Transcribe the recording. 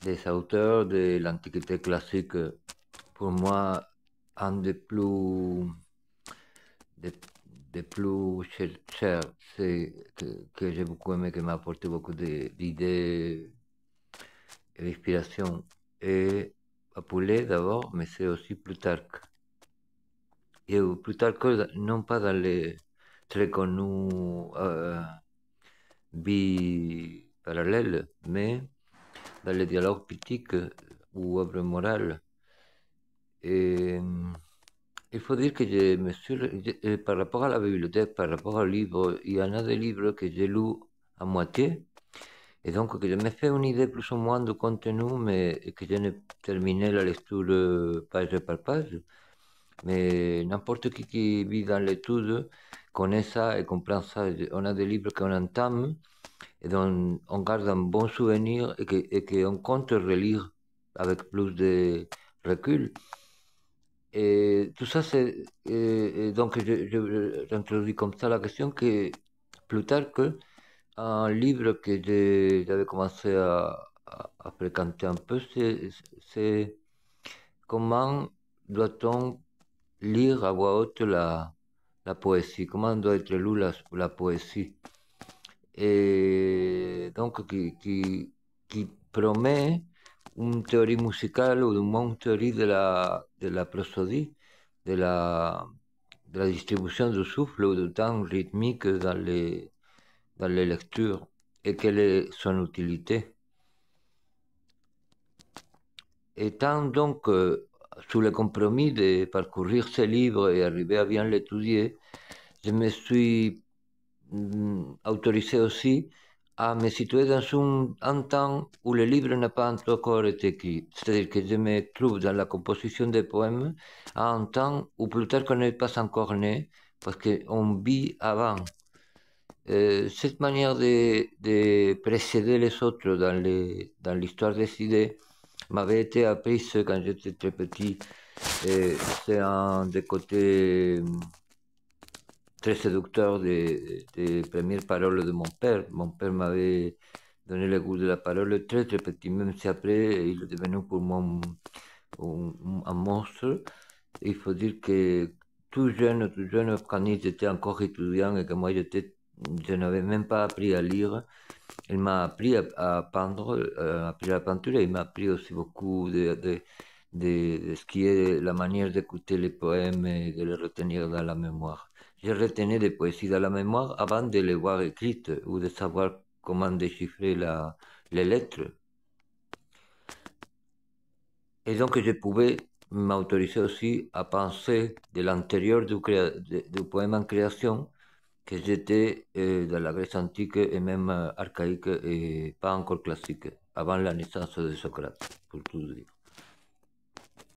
des auteurs de l'Antiquité classique, euh, pour moi, un des plus, des, chers, c'est que, j'ai beaucoup aimé, qui m'a apporté beaucoup d'idées et d'inspiration. Et d'abord, mais c'est aussi Plutarque. Et euh, Plutarque, non pas dans les très connus euh, parallèles, mais dans les dialogues critiques euh, ou œuvres morales. Et euh, il faut dire que je euh, par rapport à la bibliothèque, par rapport aux livres, il y en a des livres que j'ai lus à moitié, et donc que je me fais une idée plus ou moins du contenu, mais que je n'ai terminé la lecture page par page. Mais n'importe qui qui vit dans l'étude connaît ça et comprend ça. On a des livres qu'on entame, et donc on garde un bon souvenir et qu'on que compte relire avec plus de recul. Et eh, tout ça, c'est. Eh, eh, donc, j'introduis comme ça la question que plus tard que un livre que j'avais commencé à, à, fréquenter un peu, c'est comment doit-on lire à voix haute la, la poésie Comment doit être lue la poésie et eh, donc qui, qui, promet une théorie musicale ou du moins une théorie de la, de la prosodie, de la, de la distribution du souffle ou du temps rythmique dans les, dans les lectures et quelle est son utilité. Étant donc euh, sous le compromis de parcourir ces livres et arriver à bien l'étudier, je me suis Mm, autorisé aussi à me situer dans un, temps où le livre n'a pas encore été écrit. C'est-à-dire que je me trouve dans la composition des poèmes à un temps où Plutarque n'est pas encore né, parce qu'on vit avant. Euh, cette manière de, précéder les autres dans l'histoire dans des idées m'avait été apprise quand j'étais très petit. C'est un des côtés très séducteur des, premières paroles de mon père. Mon père m'avait donné le goût de la parole très très petit, même si après il est devenu pour moi un, monstre. Il faut dire que tout jeune, tout jeune, quand il était encore étudiant et que moi j'étais, je n'avais même pas appris à lire, il m'a appris à, peindre, euh, la peinture et il m'a appris aussi beaucoup de de, ce qui est la manière d'écouter les poèmes et de les retenir dans la mémoire. Je retenais des poésies dans la mémoire avant de les voir écrites ou de savoir comment déchiffrer la, les lettres. Et donc je pouvais m'autoriser aussi à penser de l'intérieur du, poème en création que j'étais euh, dans la Grèce antique et même euh, archaïque et pas encore classique, avant la naissance de Socrate, pour tout dire.